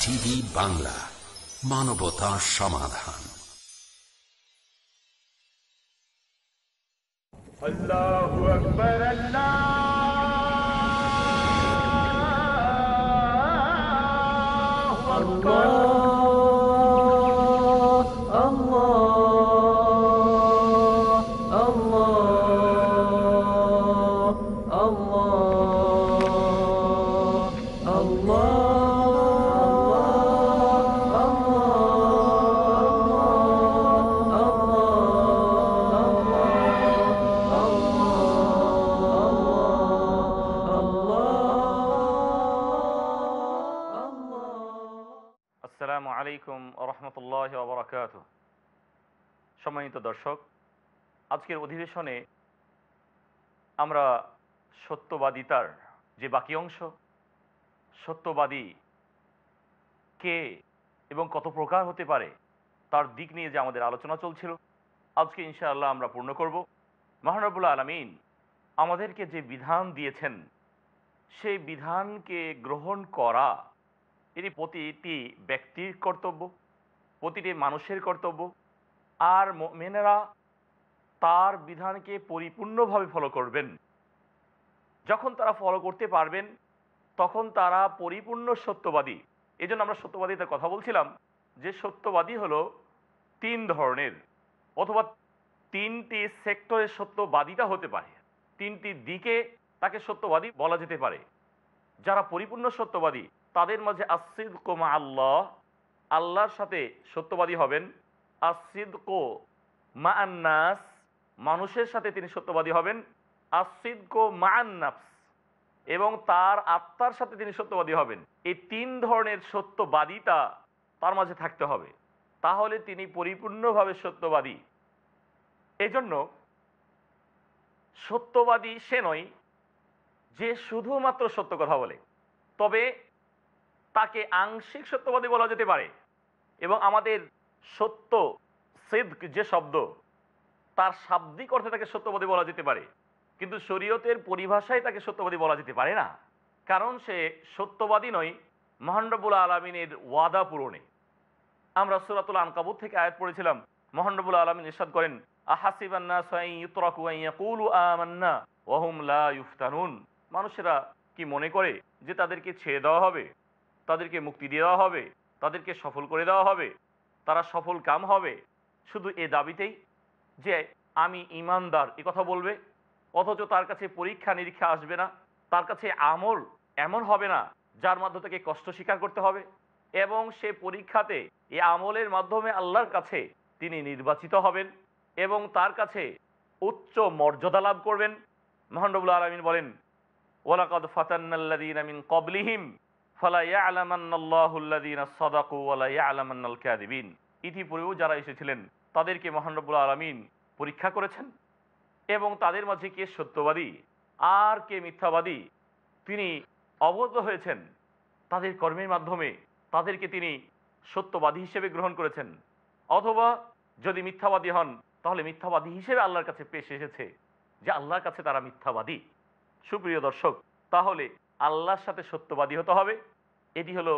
TV Bangla মানবতা সমাধান আল্লাহু আজকের অধিবেশনে আমরা সত্যবাদিতার যে বাকি অংশ সত্যবাদী কে এবং কত প্রকার হতে পারে তার দিক নিয়ে যে আমাদের আলোচনা চলছিল আজকে ইনশাআল্লাহ আমরা পূর্ণ করব মহানবুল্লা আলমিন আমাদেরকে যে বিধান দিয়েছেন সেই বিধানকে গ্রহণ করা এটি প্রতিটি ব্যক্তির কর্তব্য প্রতিটি মানুষের কর্তব্য আর মেনেরা তার বিধানকে পরিপূর্ণভাবে ফলো করবেন যখন তারা ফলো করতে পারবেন তখন তারা পরিপূর্ণ সত্যবাদী এই জন্য আমরা সত্যবাদীতে কথা বলছিলাম যে সত্যবাদী হলো তিন ধরনের অথবা তিনটি সেক্টরের সত্যবাদীটা হতে পারে তিনটি দিকে তাকে সত্যবাদী বলা যেতে পারে যারা পরিপূর্ণ সত্যবাদী তাদের মাঝে আসিদ কোমা আল্লাহ আল্লাহর সাথে সত্যবাদী হবেন আসিদ কো মা আন্নাস মানুষের সাথে তিনি সত্যবাদী হবেন আসিদকো মান নাফস এবং তার আত্মার সাথে তিনি সত্যবাদী হবেন এই তিন ধরনের সত্যবাদিতা তার মাঝে থাকতে হবে তাহলে তিনি পরিপূর্ণভাবে সত্যবাদী এজন্য সত্যবাদী সে নয় যে শুধুমাত্র সত্য কথা বলে তবে তাকে আংশিক সত্যবাদী বলা যেতে পারে এবং আমাদের সত্য সেদ যে শব্দ তার শাব্দিক অর্থে তাকে সত্যবাদী বলা যেতে পারে কিন্তু শরীয়তের পরিভাষায় তাকে সত্যবাদী বলা যেতে পারে না কারণ সে সত্যবাদী নয় মহানরবুল আলমিনের ওয়াদা পূরণে আমরা সুরাতুল আনকাবুত থেকে আয়াত পড়েছিলাম মহানরবুল আলমিন ইসাদ করেন মানুষেরা কি মনে করে যে তাদেরকে ছেড়ে দেওয়া হবে তাদেরকে মুক্তি দেওয়া হবে তাদেরকে সফল করে দেওয়া হবে তারা সফল কাম হবে শুধু এ দাবিতেই যে আমি ইমানদার এ কথা বলবে অথচ তার কাছে পরীক্ষা নিরীক্ষা আসবে না তার কাছে আমল এমন হবে না যার মাধ্যমে তাকে কষ্ট স্বীকার করতে হবে এবং সে পরীক্ষাতে এই আমলের মাধ্যমে আল্লাহর কাছে তিনি নির্বাচিত হবেন এবং তার কাছে উচ্চ মর্যাদা লাভ করবেন মহানরবুল আলমিন বলেন ওলাকাদ ফাতান্নাল্লাদিন আমিন কবলিহিম ইতিপূর্বেও যারা এসেছিলেন তাদেরকে মহানরবুল আলমিন পরীক্ষা করেছেন এবং তাদের মাঝে কে সত্যবাদী আর কে মিথ্যাবাদী তিনি অবগত হয়েছেন তাদের কর্মের মাধ্যমে তাদেরকে তিনি সত্যবাদী হিসেবে গ্রহণ করেছেন অথবা যদি মিথ্যাবাদী হন তাহলে মিথ্যাবাদী হিসেবে আল্লাহর কাছে পেশ এসেছে যে আল্লাহর কাছে তারা মিথ্যাবাদী সুপ্রিয় দর্শক তাহলে আল্লাহর সাথে সত্যবাদী হতে হবে এটি হলো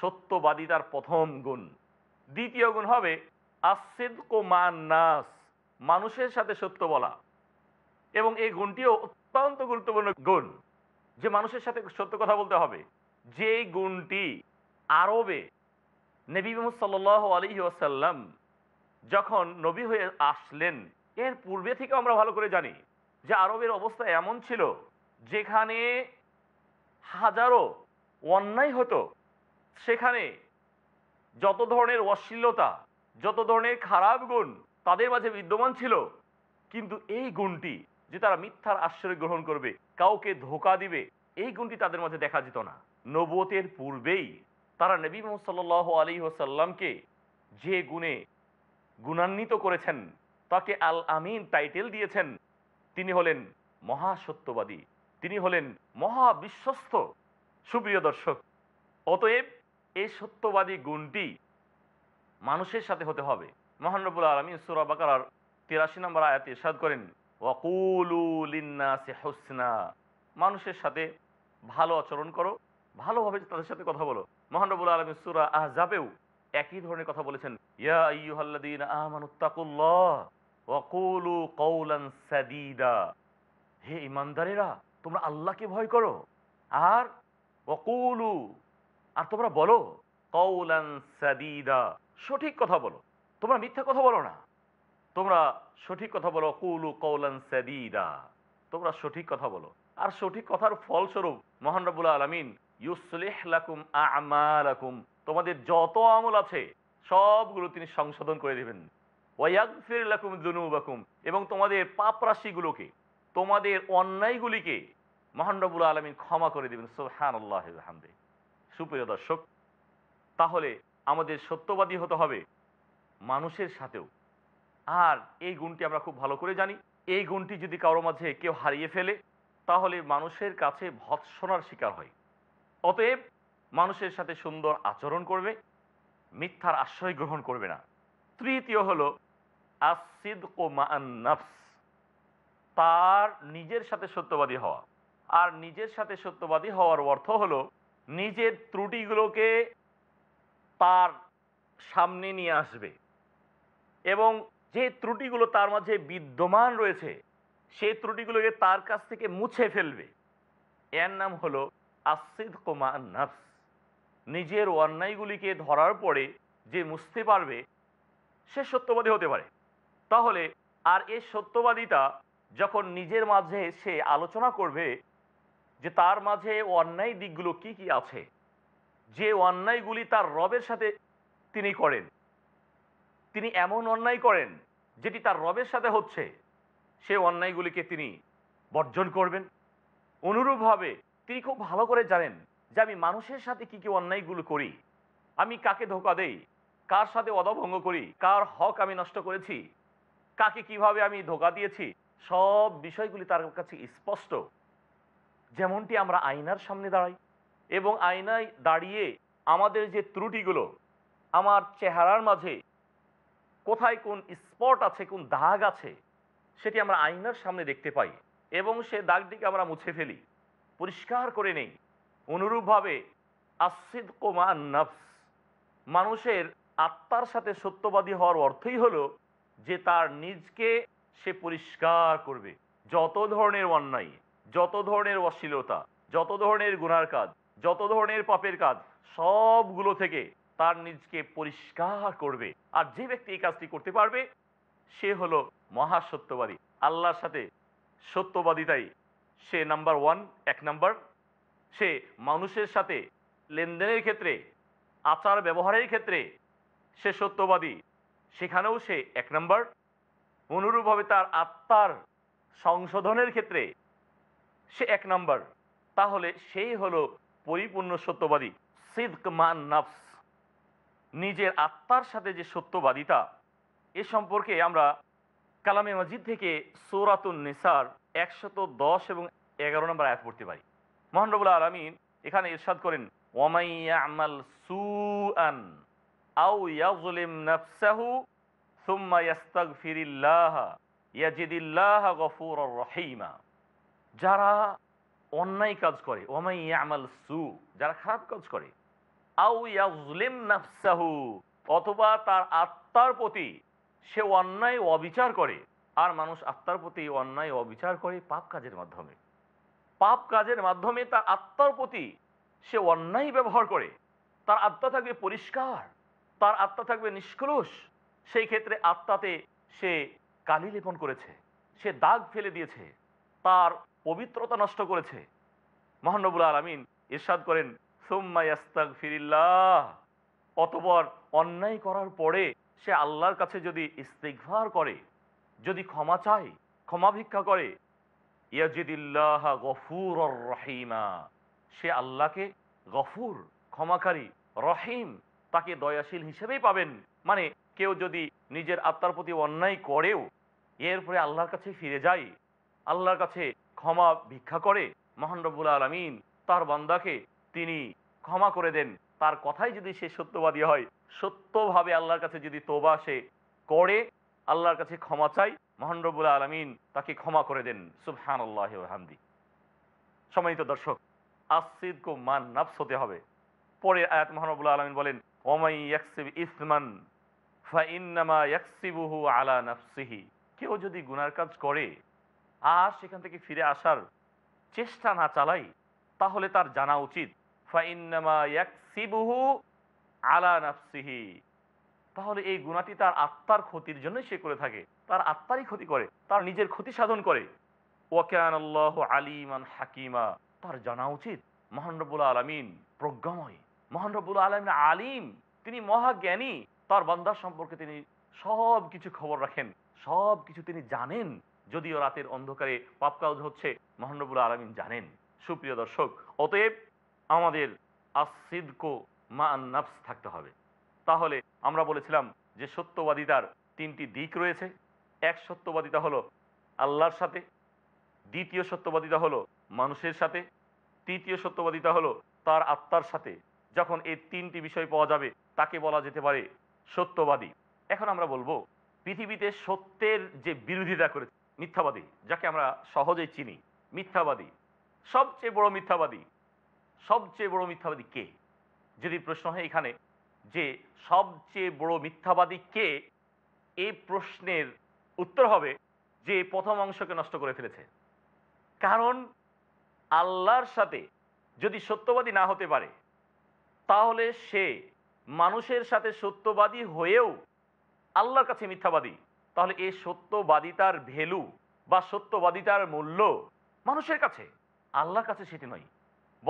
সত্যবাদিতার প্রথম গুণ দ্বিতীয় গুণ হবে আসেদ কো নাস মানুষের সাথে সত্য বলা এবং এই গুণটিও অত্যন্ত গুরুত্বপূর্ণ গুণ যে মানুষের সাথে সত্য কথা বলতে হবে যে গুণটি আরবে নবী মোহাম্মদ আলী আসাল্লাম যখন নবী হয়ে আসলেন এর পূর্বে থেকে আমরা ভালো করে জানি যে আরবের অবস্থা এমন ছিল যেখানে হাজারো অন্যায় হতো সেখানে যত ধরনের অশ্লীলতা যত ধরনের খারাপ গুণ তাদের মাঝে বিদ্যমান ছিল কিন্তু এই গুণটি যে তারা মিথ্যার আশ্রয় গ্রহণ করবে কাউকে ধোকা দিবে এই গুণটি তাদের মাঝে দেখা যেত না নবতের পূর্বেই তারা নবী মোহাম্মদ আলী ওসাল্লামকে যে গুণে গুণান্বিত করেছেন তাকে আল আমিন টাইটেল দিয়েছেন তিনি হলেন মহাসত্যবাদী তিনি হলেন মহা বিশ্বস্ত সুপ্রিয় দর্শক অতএব এই সত্যবাদী গুণটি মানুষের সাথে হতে হবে মহানবুল আলমী সুরা বাকার তিরাশি নম্বর আয়াতে সাদ করেন ওয়াকুলিনাসে হোসনা মানুষের সাথে ভালো আচরণ করো ভালোভাবে তাদের সাথে কথা বলো মহানবুল আলমী সুরা আহজাবেও একই ধরনের কথা বলেছেন হে ইমানদারেরা তোমরা আল্লাহকে ভয় করো আর ওকুলু আর তোমরা বলো কৌলান সাদিদা সঠিক কথা বলো তোমরা মিথ্যা কথা বলো না তোমরা সঠিক কথা বলো কৌলু কৌলান সাদিদা তোমরা সঠিক কথা বলো আর সঠিক কথার ফলস্বরূপ মহান রবুল আলমিন ইউসলেহলাকুম আমালাকুম তোমাদের যত আমল আছে সবগুলো তিনি সংশোধন করে দেবেন ওয়াকুম লাকুম দুনুবাকুম এবং তোমাদের পাপ রাশিগুলোকে তোমাদের অন্যায়গুলিকে মহান রবুল আলমিন ক্ষমা করে দেবেন সোহান আল্লাহ সুপ্রিয় দর্শক তাহলে আমাদের সত্যবাদী হতে হবে মানুষের সাথেও আর এই গুণটি আমরা খুব ভালো করে জানি এই গুণটি যদি কারোর মাঝে কেউ হারিয়ে ফেলে তাহলে মানুষের কাছে ভৎসনার শিকার হয় অতএব মানুষের সাথে সুন্দর আচরণ করবে মিথ্যার আশ্রয় গ্রহণ করবে না তৃতীয় হল আসিদ ও নাফস তার নিজের সাথে সত্যবাদী হওয়া আর নিজের সাথে সত্যবাদী হওয়ার অর্থ হলো নিজের ত্রুটিগুলোকে তার সামনে নিয়ে আসবে এবং যে ত্রুটিগুলো তার মাঝে বিদ্যমান রয়েছে সেই ত্রুটিগুলোকে তার কাছ থেকে মুছে ফেলবে এর নাম হলো আসিদ কোমা নাফস নিজের অন্যায়গুলিকে ধরার পরে যে মুছতে পারবে সে সত্যবাদী হতে পারে তাহলে আর এই সত্যবাদীটা যখন নিজের মাঝে সে আলোচনা করবে যে তার মাঝে অন্যায় দিকগুলো কি কি আছে যে অন্যায়গুলি তার রবের সাথে তিনি করেন তিনি এমন অন্যায় করেন যেটি তার রবের সাথে হচ্ছে সে অন্যায়গুলিকে তিনি বর্জন করবেন অনুরূপভাবে তিনি খুব ভালো করে জানেন যে আমি মানুষের সাথে কি কি অন্যায়গুলো করি আমি কাকে ধোকা দেই কার সাথে অদভঙ্গ করি কার হক আমি নষ্ট করেছি কাকে কিভাবে আমি ধোকা দিয়েছি সব বিষয়গুলি তার কাছে স্পষ্ট যেমনটি আমরা আয়নার সামনে দাঁড়াই এবং আয়নায় দাঁড়িয়ে আমাদের যে ত্রুটিগুলো আমার চেহারার মাঝে কোথায় কোন স্পট আছে কোন দাগ আছে সেটি আমরা আয়নার সামনে দেখতে পাই এবং সে দাগটিকে আমরা মুছে ফেলি পরিষ্কার করে নেই অনুরূপভাবে আসিদ কোমা নফস মানুষের আত্মার সাথে সত্যবাদী হওয়ার অর্থই হলো যে তার নিজকে সে পরিষ্কার করবে যত ধরনের অন্যায় যত ধরনের অশ্লীলতা যত ধরনের গুণার কাজ যত ধরনের পাপের কাজ সবগুলো থেকে তার নিজকে পরিষ্কার করবে আর যে ব্যক্তি এই কাজটি করতে পারবে সে হলো মহাসত্যবাদী আল্লাহর সাথে সত্যবাদিতাই সে নাম্বার ওয়ান এক নাম্বার সে মানুষের সাথে লেনদেনের ক্ষেত্রে আচার ব্যবহারের ক্ষেত্রে সে সত্যবাদী সেখানেও সে এক নাম্বার অনুরূপভাবে তার আত্মার সংশোধনের ক্ষেত্রে সে এক নাম্বার তাহলে সেই হলো পরিপূর্ণ সত্যবাদী সিদ্ক মান নাফস নিজের আত্মার সাথে যে সত্যবাদিতা এ সম্পর্কে আমরা কালামে মসজিদ থেকে সৌরাতুন নিসার একশত দশ এবং এগারো নম্বর আয়াত পড়তে পারি মহানরবুল আলমিন এখানে ইরশাদ করেন যারা অন্যায় কাজ করে আমল সু যারা খারাপ কাজ করে আউ নাফসাহু অথবা তার আত্মার প্রতি সে অন্যায় অবিচার করে আর মানুষ আত্মার প্রতি অন্যায় অবিচার করে পাপ কাজের মাধ্যমে পাপ কাজের মাধ্যমে তার আত্মার প্রতি সে অন্যায় ব্যবহার করে তার আত্মা থাকবে পরিষ্কার তার আত্মা থাকবে নিষ্কলুষ সেই ক্ষেত্রে আত্মাতে সে কালি লেপন করেছে সে দাগ ফেলে দিয়েছে তার পবিত্রতা নষ্ট করেছে মহানবুল আলমিন ইরশাদ করেন অতপর অন্যায় করার পরে সে আল্লাহর কাছে যদি ইস্তিকভার করে যদি ক্ষমা চায় ক্ষমা ভিক্ষা করে ইয়াজিদুল্লাহ গফুর রহিমা সে আল্লাহকে গফুর ক্ষমাকারী রহিম তাকে দয়াশীল হিসেবেই পাবেন মানে কেউ যদি নিজের আত্মার প্রতি অন্যায় করেও এরপরে আল্লাহর কাছে ফিরে যায় আল্লাহর কাছে ক্ষমা ভিক্ষা করে মহানরবুল আলমিন তার বান্দাকে তিনি ক্ষমা করে দেন তার কথাই যদি সে সত্যবাদী হয় সত্যভাবে আল্লাহর কাছে যদি তোবা সে করে আল্লাহর কাছে ক্ষমা চাই মহানরবুল আলমিন তাকে ক্ষমা করে দেন হান আল্লাহ হামদি সম্মানিত দর্শক আসিদ কো মান নাফস হতে হবে পরে আয়াত মহানবুল আলমিন বলেন ওমাই ইয়াকসিব ইসমান ফাইনামা ইয়াকসিবুহু আলা নাফসিহি কেউ যদি গুনার কাজ করে আর সেখান থেকে ফিরে আসার চেষ্টা না চালাই তাহলে তার জানা উচিত আলা নাফসিহি তাহলে এই গুণাটি তার আত্মার ক্ষতির জন্য সে করে থাকে তার আত্মারই ক্ষতি করে তার নিজের ক্ষতি সাধন করে ওয়াকান আলিমান হাকিমা তার জানা উচিত মহানরবুল আলমিন প্রজ্ঞাময় মহানরবুল আলমিন আলিম তিনি মহাজ্ঞানী তার বান্দার সম্পর্কে তিনি সব কিছু খবর রাখেন সব কিছু তিনি জানেন যদিও রাতের অন্ধকারে পাপকাউজ হচ্ছে মহানরবুল আলমিন জানেন সুপ্রিয় দর্শক অতএব আমাদের আসিদকো মা নাফস থাকতে হবে তাহলে আমরা বলেছিলাম যে সত্যবাদিতার তিনটি দিক রয়েছে এক সত্যবাদিতা হলো আল্লাহর সাথে দ্বিতীয় সত্যবাদিতা হলো মানুষের সাথে তৃতীয় সত্যবাদিতা হলো তার আত্মার সাথে যখন এই তিনটি বিষয় পাওয়া যাবে তাকে বলা যেতে পারে সত্যবাদী এখন আমরা বলবো পৃথিবীতে সত্যের যে বিরোধিতা করেছে মিথ্যাবাদী যাকে আমরা সহজেই চিনি মিথ্যাবাদী সবচেয়ে বড় মিথ্যাবাদী সবচেয়ে বড় মিথ্যাবাদী কে যদি প্রশ্ন হয় এখানে যে সবচেয়ে বড় মিথ্যাবাদী কে এ প্রশ্নের উত্তর হবে যে প্রথম অংশকে নষ্ট করে ফেলেছে কারণ আল্লাহর সাথে যদি সত্যবাদী না হতে পারে তাহলে সে মানুষের সাথে সত্যবাদী হয়েও আল্লাহর কাছে মিথ্যাবাদী তাহলে এই সত্যবাদিতার ভ্যালু বা সত্যবাদিতার মূল্য মানুষের কাছে আল্লাহর কাছে সেটি নয়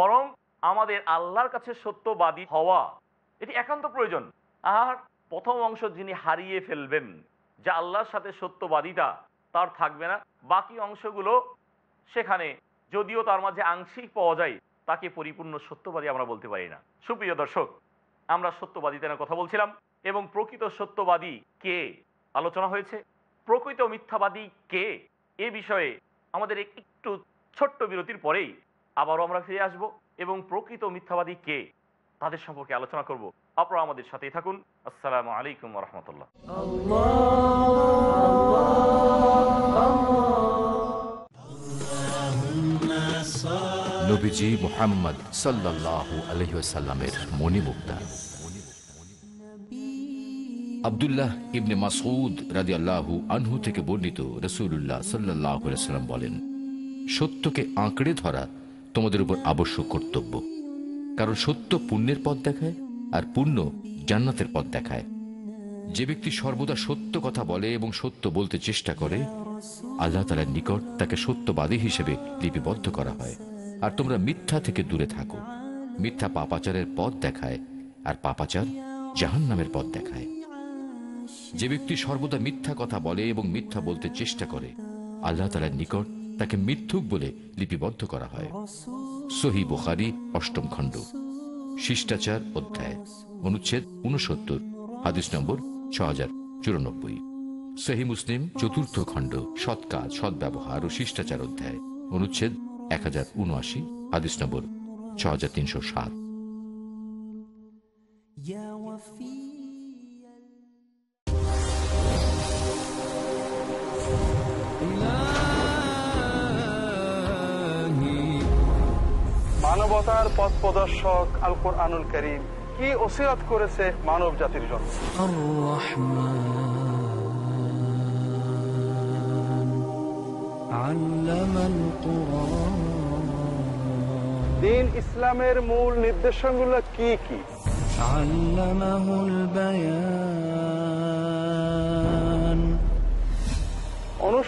বরং আমাদের আল্লাহর কাছে সত্যবাদী হওয়া এটি একান্ত প্রয়োজন আর প্রথম অংশ যিনি হারিয়ে ফেলবেন যে আল্লাহর সাথে সত্যবাদীটা তার থাকবে না বাকি অংশগুলো সেখানে যদিও তার মাঝে আংশিক পাওয়া যায় তাকে পরিপূর্ণ সত্যবাদী আমরা বলতে পারি না সুপ্রিয় দর্শক আমরা সত্যবাদীতে কথা বলছিলাম এবং প্রকৃত সত্যবাদী কে আলোচনা হয়েছে প্রকৃত মিথ্যাবাদী কে এ বিষয়ে আমাদের একটু ছোট্ট বিরতির পরেই আবারও আমরা ফিরে আসব এবং প্রকৃত মিথ্যাবাদী কে তাদের সম্পর্কে আলোচনা করব আপনারা আমাদের সাথেই থাকুন আসসালামু আলাইকুম রহমতুল্লাহ মোহাম্মদ আল্লাহু আনহু থেকে বর্ণিত সাল্লাম বলেন সত্যকে আঁকড়ে ধরা তোমাদের উপর আবশ্যক কর্তব্য কারণ সত্য পুণ্যের পথ দেখায় আর পুণ্য জান্নাতের পথ দেখায় যে ব্যক্তি সর্বদা সত্য কথা বলে এবং সত্য বলতে চেষ্টা করে আল্লাহ তালার নিকট তাকে সত্যবাদী হিসেবে লিপিবদ্ধ করা হয় আর তোমরা মিথ্যা থেকে দূরে থাকো মিথ্যা পাপাচারের পথ দেখায় আর পাপাচার জাহান নামের পথ দেখায় যে ব্যক্তি সর্বদা মিথ্যা কথা বলে এবং মিথ্যা বলতে চেষ্টা করে আল্লাহ তালার নিকট তাকে মিথ্যুক বলে লিপিবদ্ধ করা হয় সহি বোখারি অষ্টম খণ্ড শিষ্টাচার অধ্যায় অনুচ্ছেদ উনসত্তর হাদিস নম্বর ছ হাজার চুরানব্বই সহি মুসলিম চতুর্থ খণ্ড সৎ কাজ সৎ ব্যবহার ও শিষ্টাচার অধ্যায় অনুচ্ছেদ এক হাজার উনআশি হাদিস নম্বর ছ হাজার তিনশো সাত মানবতার পথ প্রদর্শক আল কোরআনুল করিম কি ওসিরাত করেছে মানব জাতির জন্য দিন ইসলামের মূল গুলো কি কি আল্লামাহুল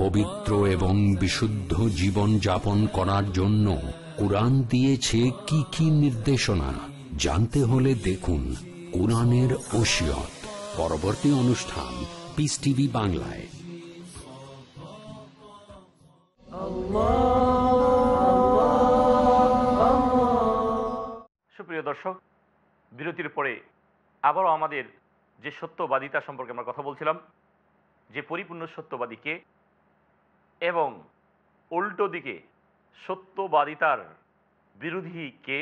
পবিত্র এবং বিশুদ্ধ জীবন যাপন করার জন্য কোরআন দিয়েছে কি কি নির্দেশনা জানতে হলে দেখুন কোরআনের ওসিয়ত পরবর্তী অনুষ্ঠান পিস টিভি বাংলায় সুপ্রিয় দর্শক বিরতির পরে আবারও আমাদের যে সত্যবাদিতা সম্পর্কে আমরা কথা বলছিলাম যে পরিপূর্ণ সত্যবাদীকে এবং উল্টো দিকে সত্যবাদিতার বিরোধীকে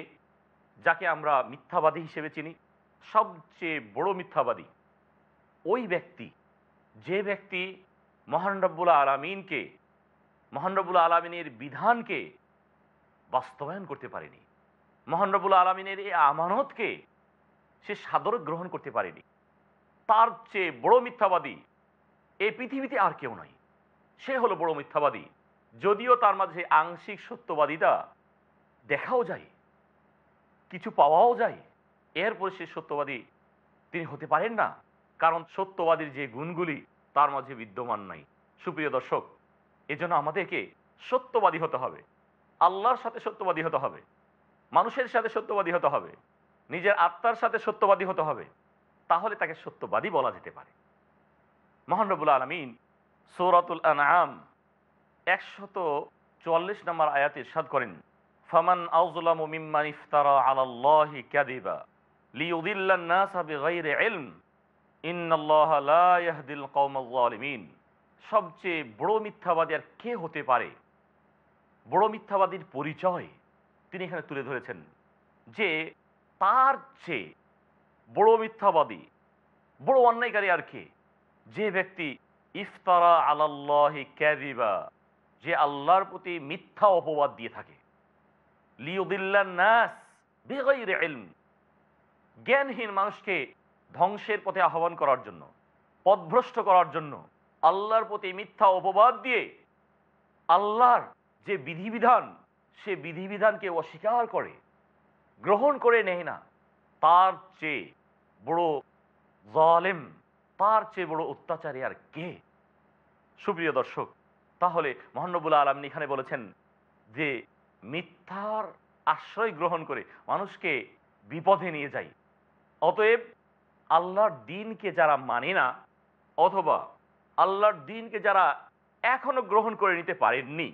যাকে আমরা মিথ্যাবাদী হিসেবে চিনি সবচেয়ে বড় মিথ্যাবাদী ওই ব্যক্তি যে ব্যক্তি মহানরব্বুল আলমিনকে মহানরবুল আলমিনের বিধানকে বাস্তবায়ন করতে পারেনি মহানরবুল আলমিনের এই আমানতকে সে সাদর গ্রহণ করতে পারেনি তার চেয়ে বড় মিথ্যাবাদী এই পৃথিবীতে আর কেউ নয় সে হলো বড় মিথ্যাবাদী যদিও তার মাঝে আংশিক সত্যবাদীটা দেখাও যায় কিছু পাওয়াও যায় এরপরে সে সত্যবাদী তিনি হতে পারেন না কারণ সত্যবাদীর যে গুণগুলি তার মাঝে বিদ্যমান নাই সুপ্রিয় দর্শক এজন্য আমাদেরকে সত্যবাদী হতে হবে আল্লাহর সাথে সত্যবাদী হতে হবে মানুষের সাথে সত্যবাদী হতে হবে নিজের আত্মার সাথে সত্যবাদী হতে হবে তাহলে তাকে সত্যবাদী বলা যেতে পারে মহানবুল আলমিন সৌরাতুল আনাম একশত চুয়াল্লিশ নম্বর আয়াতে সাদ করেন ফমান আউজুলাম মিম্মান ইফতারা আলাল্লাহি ক্যাদিবা সবচেয়ে বড় মিথ্যাবাদী আর কে হতে পারে বড় মিথ্যাবাদীর পরিচয় তিনি এখানে তুলে ধরেছেন যে তার চেয়ে বড় মিথ্যাবাদী বড় অন্যায়কারী আর কে যে ব্যক্তি ইফতারা আলাল্লাহি ক্যাদিবা যে আল্লাহর প্রতি মিথ্যা অপবাদ দিয়ে থাকে নাস জ্ঞানহীন মানুষকে ধ্বংসের পথে আহ্বান করার জন্য পদভ্রষ্ট করার জন্য আল্লাহর প্রতি মিথ্যা অপবাদ দিয়ে আল্লাহর যে বিধিবিধান সে বিধিবিধানকে অস্বীকার করে গ্রহণ করে নেয় না তার চেয়ে বড় জালেম তার চেয়ে বড় অত্যাচারী আর কে সুপ্রিয় দর্শক তাহলে মহানবুল আলম এখানে বলেছেন যে মিথ্যার আশ্রয় গ্রহণ করে মানুষকে বিপদে নিয়ে যায় অতএব আল্লাহর দিনকে যারা মানে না অথবা আল্লাহর দিনকে যারা এখনো গ্রহণ করে নিতে পারেননি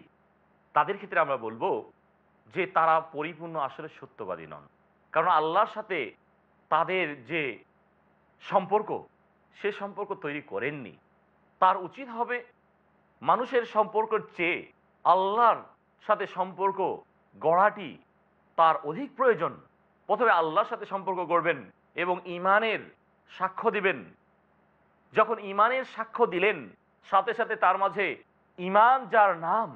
তাদের ক্ষেত্রে আমরা বলবো যে তারা পরিপূর্ণ আসলে সত্যবাদী নন কারণ আল্লাহর সাথে তাদের যে সম্পর্ক সে সম্পর্ক তৈরি করেননি তার উচিত হবে মানুষের সম্পর্কের চেয়ে আল্লাহর সাথে সম্পর্ক গড়াটি তার অধিক প্রয়োজন প্রথমে আল্লাহর সাথে সম্পর্ক গড়বেন এবং ইমানের সাক্ষ্য দিবেন যখন ইমানের সাক্ষ্য দিলেন সাথে সাথে তার মাঝে ইমান যার নাম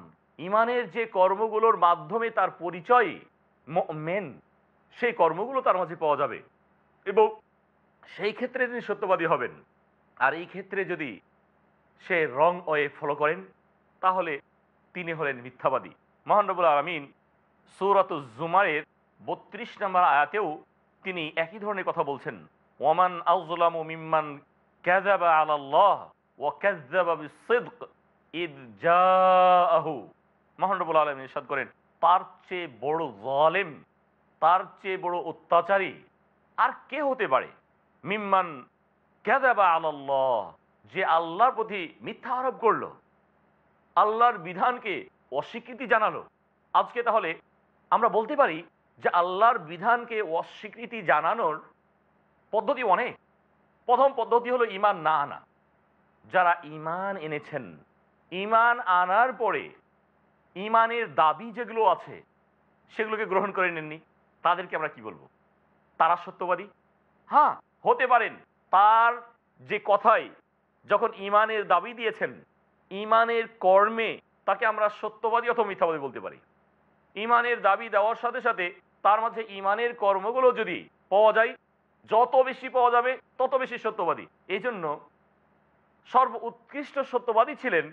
ইমানের যে কর্মগুলোর মাধ্যমে তার পরিচয় মেন সেই কর্মগুলো তার মাঝে পাওয়া যাবে এবং সেই ক্ষেত্রে তিনি সত্যবাদী হবেন আর এই ক্ষেত্রে যদি সে রং ওয়ে ফলো করেন তাহলে তিনি হলেন মিথ্যাবাদী মহানবুল আলমিন সৌরাত জুমারের বত্রিশ নম্বর আয়াতেও তিনি একই ধরনের কথা বলছেন ওমান আউজলাম মিম্মান ক্যাজাবা আল্লাহ ও ক্যাজাবা সিদ্ক ঈদ জাহু মহানবুল আলম নিষাদ করেন তার চেয়ে বড় জলেম তার চেয়ে বড় অত্যাচারী আর কে হতে পারে মিম্মান ক্যাদাবা আল্লাহ যে আল্লাহর প্রতি মিথ্যা আরোপ করল আল্লাহর বিধানকে অস্বীকৃতি জানালো আজকে তাহলে আমরা বলতে পারি যে আল্লাহর বিধানকে অস্বীকৃতি জানানোর পদ্ধতি অনেক প্রথম পদ্ধতি হলো ইমান না আনা যারা ইমান এনেছেন ইমান আনার পরে ইমানের দাবি যেগুলো আছে সেগুলোকে গ্রহণ করে নেননি তাদেরকে আমরা কি বলবো তারা সত্যবাদী হ্যাঁ হতে পারেন তার যে কথাই যখন ইমানের দাবি দিয়েছেন ইমানের কর্মে তাকে আমরা সত্যবাদী অথবা মিথ্যাবাদী বলতে পারি ইমানের দাবি দেওয়ার সাথে সাথে তার মাঝে ইমানের কর্মগুলো যদি পাওয়া যায় যত বেশি পাওয়া যাবে তত বেশি সত্যবাদী এই জন্য সর্ব উৎকৃষ্ট সত্যবাদী ছিলেন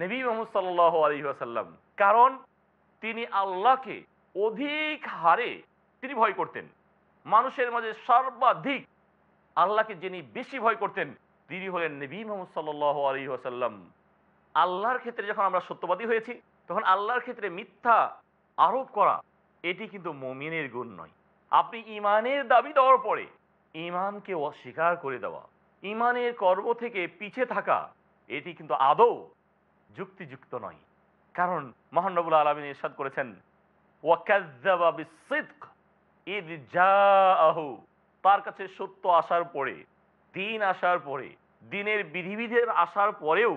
নবী মোহাম্মদ সাল্লাহ আলহিহাসাল্লাম কারণ তিনি আল্লাহকে অধিক হারে তিনি ভয় করতেন মানুষের মাঝে সর্বাধিক আল্লাহকে যিনি বেশি ভয় করতেন তিনি হলেন নবী মোহাম্মদ সাল্লাহ আলী আসাল্লাম আল্লাহর ক্ষেত্রে যখন আমরা সত্যবাদী হয়েছি তখন আল্লাহর ক্ষেত্রে মিথ্যা আরোপ করা এটি কিন্তু মমিনের গুণ নয় আপনি ইমানের দাবি দেওয়ার পরে ইমানকে অস্বীকার করে দেওয়া ইমানের কর্ম থেকে পিছে থাকা এটি কিন্তু আদৌ যুক্তিযুক্ত নয় কারণ মহানবুল আলমিন ইরশাদ করেছেন ওয়াকাজ্জাবা বিসিদ্ক ইদ তার কাছে সত্য আসার পরে দিন আসার পরে দিনের বিধিবিধের আসার পরেও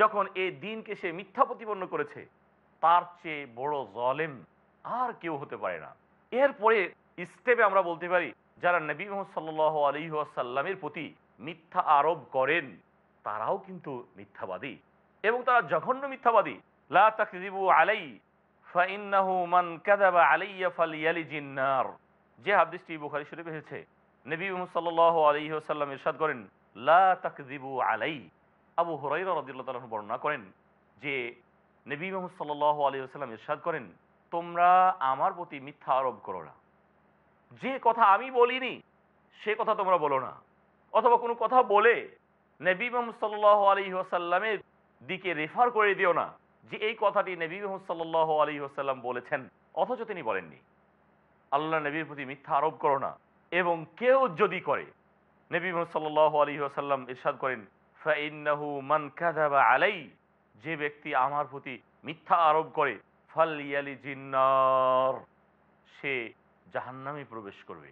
যখন এই দিনকে সে মিথ্যা প্রতিপন্ন করেছে তার চেয়ে বড় জলেম আর কেউ হতে পারে না এরপরে স্টেপে আমরা বলতে পারি যারা নবী মোহাম্মদ সাল্লাহ আলহিহাসাল্লামের প্রতি মিথ্যা আরোপ করেন তারাও কিন্তু মিথ্যাবাদী এবং তারা জঘন্য মিথ্যাবাদী লা আলাই ফাইন্নাহু মান কাযাবা আলাইয়া জিন্নার যে হাদিসটি বুখারি শরীফ এসেছে নবী সাল আলী সাল্লাম ইরশাদ করেন লা আলাই আবু হরাই রদিল্লাহ বর্ণনা করেন যে নবী মোহাম্মদ সাল্লাহ আলী সাল্লাম ইরশাদ করেন তোমরা আমার প্রতি মিথ্যা আরোপ করো না যে কথা আমি বলিনি সে কথা তোমরা বলো না অথবা কোনো কথা বলে নবী মোহাম্মদ সাল্লাহ আলী আসাল্লামের দিকে রেফার করে দিও না যে এই কথাটি নবী মোহাম্মদ সাল্লাহ আলী আসাল্লাম বলেছেন অথচ তিনি বলেননি আল্লাহ নবীর প্রতি মিথ্যা আরোপ করো না এবং কেউ যদি করে নবী সাল্লাহ আলী আসাল্লাম ইরশাদ করেন ফাইন্নাহু মান কাদাবা আলাই যে ব্যক্তি আমার প্রতি মিথ্যা আরোপ করে ফাল ইয়ালি জিন্নার সে জাহান্নামে প্রবেশ করবে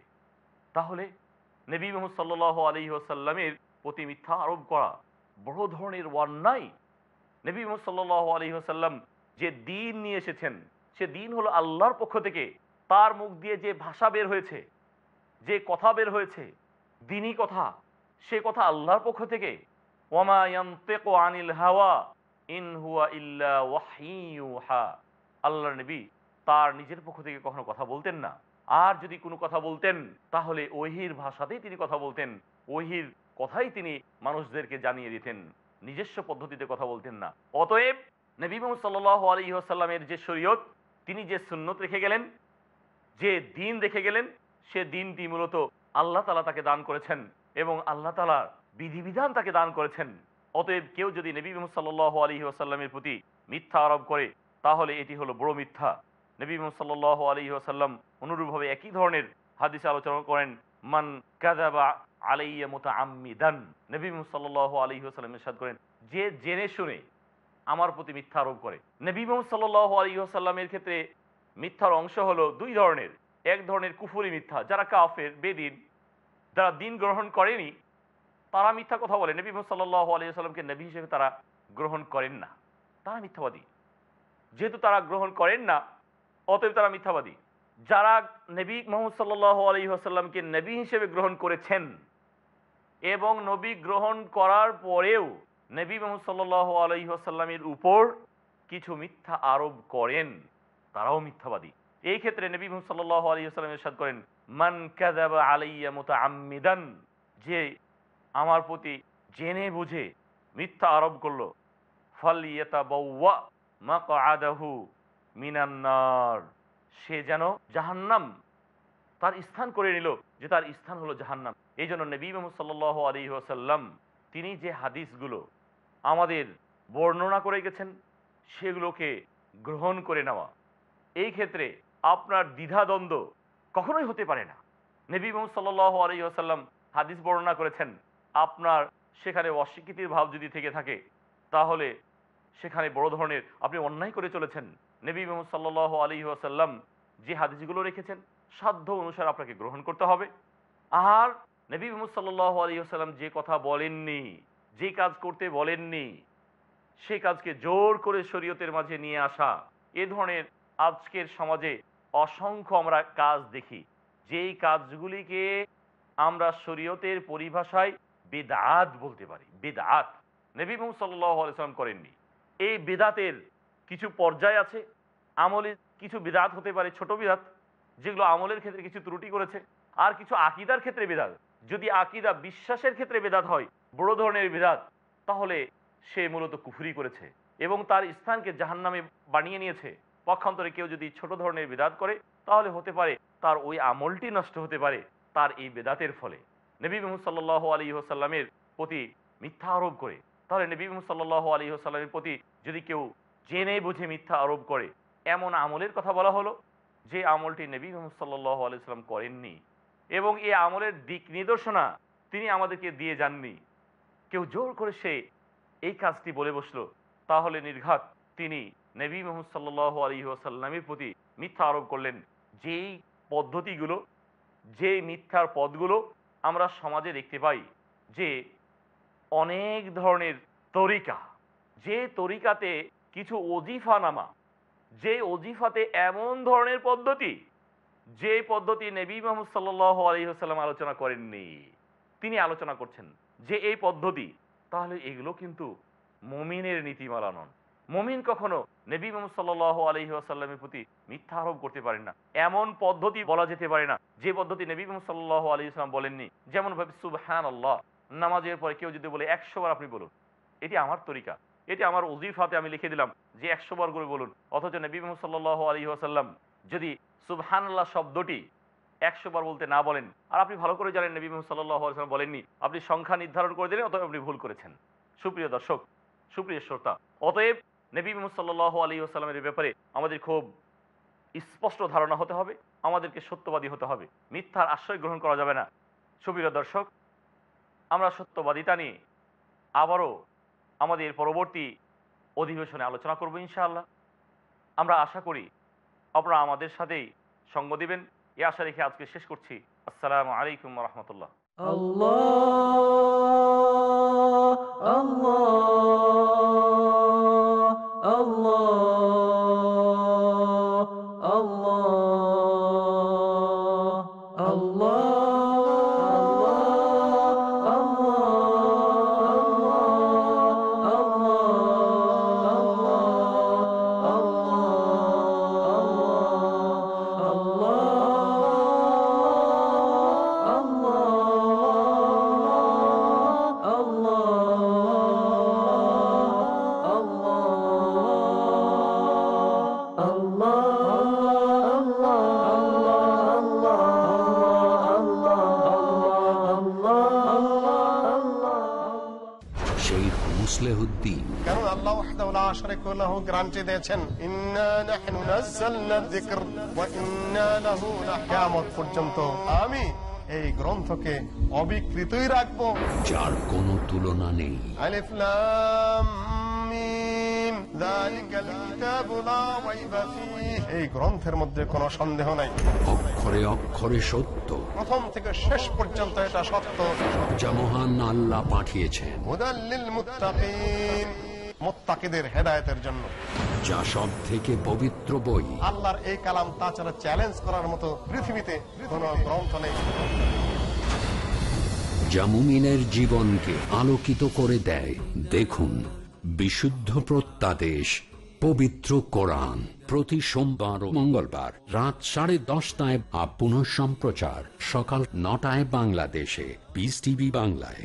তাহলে নবী মোহাম্মদ সাল্লাহ আলী আসাল্লামের প্রতি মিথ্যা আরোপ করা বড় ধরনের নাই নবী মোহাম্মদ সাল্লাহ আলী আসাল্লাম যে দিন নিয়ে এসেছেন সে দিন হলো আল্লাহর পক্ষ থেকে তার মুখ দিয়ে যে ভাষা বের হয়েছে যে কথা বের হয়েছে দিনই কথা সে কথা আল্লাহর পক্ষ থেকে আনিল হাওয়া ইন হুয়া ইল্লা আল্লাহ নবী তার নিজের পক্ষ থেকে কখনো কথা বলতেন না আর যদি কোনো কথা বলতেন তাহলে ওহির ভাষাতেই তিনি কথা বলতেন ওহির কথাই তিনি মানুষদেরকে জানিয়ে দিতেন নিজস্ব পদ্ধতিতে কথা বলতেন না অতএব নবী মোহাম্মদ সাল্লাহ আলী যে শরীয়ত তিনি যে সুন্নত রেখে গেলেন যে দিন দেখে গেলেন সে দিনটি মূলত আল্লাহ তালা তাকে দান করেছেন এবং আল্লাহ তালার বিধিবিধান তাকে দান করেছেন অতএব কেউ যদি নবী মোহাম্মদ আলী আসাল্লামের প্রতি মিথ্যা আরোপ করে তাহলে এটি হলো বড় মিথ্যা নবী মোহাম্মদ আলী আসাল্লাম অনুরূপভাবে একই ধরনের হাদিসে আলোচনা করেন মান কাজাবা আলাইয়া মোতা আম্মিদান নবী মোহাম্মদ আলী এর ইসাদ করেন যে জেনে শুনে আমার প্রতি মিথ্যা আরোপ করে নবী মোহাম্মদ সাল্লাহ আলী আসাল্লামের ক্ষেত্রে মিথ্যার অংশ হলো দুই ধরনের এক ধরনের কুফুরি মিথ্যা যারা কাফের বেদিন যারা দিন গ্রহণ করেনি তারা মিথ্যা কথা বলে নবী সাল্লাহ আলিয়া সাল্লামকে নবী হিসেবে তারা গ্রহণ করেন না তারা মিথ্যাবাদী যেহেতু তারা গ্রহণ করেন না অতএব তারা মিথ্যাবাদী যারা নবী মোহাম্মদ সাল্লাহ আলি আসাল্লামকে নবী হিসেবে গ্রহণ করেছেন এবং নবী গ্রহণ করার পরেও নবী মোহাম্মদ সাল্লাহ আলহি আসাল্লামের উপর কিছু মিথ্যা আরোপ করেন তারাও মিথ্যাবাদী এই ক্ষেত্রে নবী সাল্লাহ আলিয়াল্লাম করেন মান কাদাবা আমিদান যে আমার প্রতি জেনে বুঝে মিথ্যা আরোপ করলো ফল মিনান্নার সে যেন জাহান্নাম তার স্থান করে নিল যে তার স্থান হলো জাহান্নাম এই জন্য নবী মোহাম্মদ সাল্লাহ আলী তিনি যে হাদিসগুলো আমাদের বর্ণনা করে গেছেন সেগুলোকে গ্রহণ করে নেওয়া এই ক্ষেত্রে আপনার দ্বিধাদ্বন্দ্ব কখনোই হতে পারে না নেবী মোহাম্মদ সাল্ল আলী হাদিস বর্ণনা করেছেন আপনার সেখানে অস্বীকৃতির ভাব যদি থেকে থাকে তাহলে সেখানে বড় ধরনের আপনি অন্যায় করে চলেছেন নেবী মোহাম্মদ সাল্লাহ আলী আসাল্লাম যে হাদিসগুলো রেখেছেন সাধ্য অনুসারে আপনাকে গ্রহণ করতে হবে আর নবী মোহাম্মদ সাল্লাহ আলী আসাল্লাম যে কথা বলেননি যে কাজ করতে বলেননি সে কাজকে জোর করে শরীয়তের মাঝে নিয়ে আসা এ ধরনের আজকের সমাজে অসংখ্য আমরা কাজ দেখি যেই কাজগুলিকে আমরা শরীয়তের পরিভাষায় বেদাত বলতে পারি বেদাত নবী মোহাম্মদ সাল্লাম করেননি এই বেদাতের কিছু পর্যায় আছে আমলের কিছু বিদাত হতে পারে ছোট বিদাত যেগুলো আমলের ক্ষেত্রে কিছু ত্রুটি করেছে আর কিছু আকিদার ক্ষেত্রে বিদাত যদি আকিদা বিশ্বাসের ক্ষেত্রে বেদাত হয় বড় ধরনের বেদাত তাহলে সে মূলত কুফুরি করেছে এবং তার স্থানকে জাহান্নামে বানিয়ে নিয়েছে পক্ষান্তরে কেউ যদি ছোট ধরনের বেদাত করে তাহলে হতে পারে তার ওই আমলটি নষ্ট হতে পারে তার এই বেদাতের ফলে নবী মুসাল্লাহ আলী হোসাল্লামের প্রতি মিথ্যা আরোপ করে তাহলে নবী মুসাল্লাহ আলী হোসাল্লামের প্রতি যদি কেউ জেনে বুঝে মিথ্যা আরোপ করে এমন আমলের কথা বলা হলো যে আমলটি নবী মোহাম্মদ আলাইহি সাল্লাম করেননি এবং এই আমলের দিক নির্দেশনা তিনি আমাদেরকে দিয়ে যাননি কেউ জোর করে সে এই কাজটি বলে বসলো তাহলে নির্ঘাত তিনি নবী মোহাম্মদ সাল্লাহ আলী আসাল্লামের প্রতি মিথ্যা আরোপ করলেন যেই পদ্ধতিগুলো যে মিথ্যার পদগুলো আমরা সমাজে দেখতে পাই যে অনেক ধরনের তরিকা যে তরিকাতে কিছু অজিফা নামা যে অজিফাতে এমন ধরনের পদ্ধতি যে পদ্ধতি নবী মোহাম্মদ সাল্লাহ আলহিহাস্লাম আলোচনা করেননি তিনি আলোচনা করছেন যে এই পদ্ধতি তাহলে এগুলো কিন্তু মমিনের নীতিমালা নন মমিন কখনো নবী মোহাম্মদ সাল্ল আলহি আসাল্লামের প্রতি মিথ্যা আরোপ করতে পারেন না এমন পদ্ধতি বলা যেতে পারে না যে পদ্ধতি নবী মোহাম্মদ সাল্ল আলি আসলাম বলেননি যেমন ভাবে সুবহান আল্লাহ নামাজের পরে কেউ যদি বলে একশো বার আপনি বলুন এটি আমার তরিকা এটি আমার উজিফাতে আমি লিখে দিলাম যে একশো বার করে বলুন অথচ নবী মোহাম্মদ সাল্ল আলহি আসাল্লাম যদি সুবহান আল্লাহ শব্দটি একশো বার বলতে না বলেন আর আপনি ভালো করে জানেন নবী মোহাম্মদ সাল্লাহ আলসালাম বলেননি আপনি সংখ্যা নির্ধারণ করে দিলেন অথবা আপনি ভুল করেছেন সুপ্রিয় দর্শক সুপ্রিয় শ্রোতা অতএব নবী মুসাল্লাহ আলী আসালামের ব্যাপারে আমাদের খুব স্পষ্ট ধারণা হতে হবে আমাদেরকে সত্যবাদী হতে হবে মিথ্যার আশ্রয় গ্রহণ করা যাবে না সুবিরা দর্শক আমরা সত্যবাদিতা নিয়ে আবারও আমাদের পরবর্তী অধিবেশনে আলোচনা করব ইনশাআল্লাহ আমরা আশা করি আপনারা আমাদের সাথেই সঙ্গ দিবেন এ আশা রেখে আজকে শেষ করছি আসসালামু আলাইকুম রহমতুল্লাহ আমি এই গ্রন্থকে অবিকৃতই রাখবো যার কোন তুলনা নেই এই গ্রন্থের মধ্যে কোন সন্দেহ নাই অক্ষরে অক্ষরে সত্য প্রথম থেকে শেষ পর্যন্ত এটা সত্য যা মহান আল্লাহ পাঠিয়েছেন মোত্তাকিদের হেদায়তের জন্য যা সব থেকে পবিত্র বই আল্লাহর এই কালাম তাছাড়া চ্যালেঞ্জ করার মতো পৃথিবীতে কোন গ্রন্থ নেই যা জীবনকে আলোকিত করে দেয় দেখুন বিশুদ্ধ প্রত্যাদেশ পবিত্র কোরআন প্রতি সোমবার ও মঙ্গলবার রাত সাড়ে দশটায় আপ সম্প্রচার সকাল নটায় বাংলাদেশে বিস টিভি বাংলায়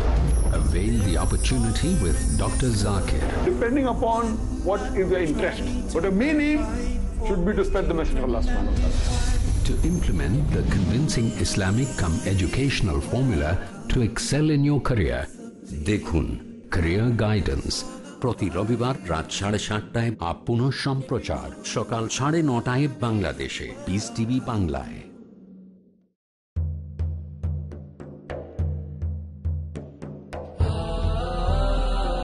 Avail the opportunity with Dr. Zakir. Depending upon what is your interest. But the main aim should be to spread the message of Allah subhanahu wa ta'ala. To implement the convincing Islamic come educational formula to excel in your career, Dekhun career guidance প্রতি রবিবার রাত সাড়ে সাতটায় up সম্প্রচার সকাল সাড়ে নটায় বাংলাদেশে পিস টিভি বাংলায়